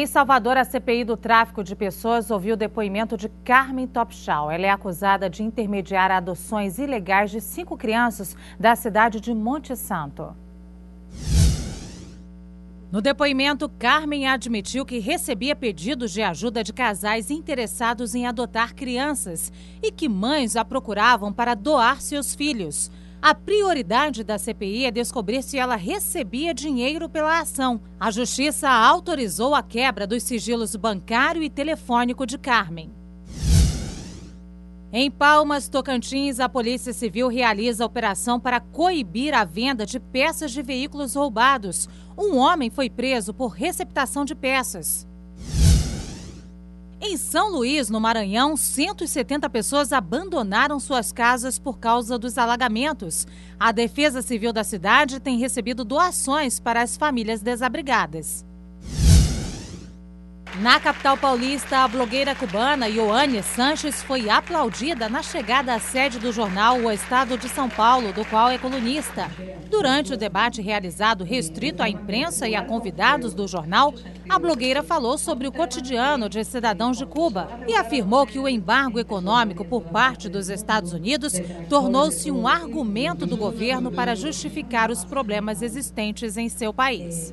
Em Salvador, a CPI do tráfico de pessoas ouviu o depoimento de Carmen Topchal. Ela é acusada de intermediar adoções ilegais de cinco crianças da cidade de Monte Santo. No depoimento, Carmen admitiu que recebia pedidos de ajuda de casais interessados em adotar crianças e que mães a procuravam para doar seus filhos. A prioridade da CPI é descobrir se ela recebia dinheiro pela ação. A justiça autorizou a quebra dos sigilos bancário e telefônico de Carmen. Em Palmas, Tocantins, a Polícia Civil realiza operação para coibir a venda de peças de veículos roubados. Um homem foi preso por receptação de peças. Em São Luís, no Maranhão, 170 pessoas abandonaram suas casas por causa dos alagamentos. A Defesa Civil da cidade tem recebido doações para as famílias desabrigadas. Na capital paulista, a blogueira cubana Ioane Sanches foi aplaudida na chegada à sede do jornal O Estado de São Paulo, do qual é colunista. Durante o debate realizado restrito à imprensa e a convidados do jornal, a blogueira falou sobre o cotidiano de cidadãos de Cuba e afirmou que o embargo econômico por parte dos Estados Unidos tornou-se um argumento do governo para justificar os problemas existentes em seu país.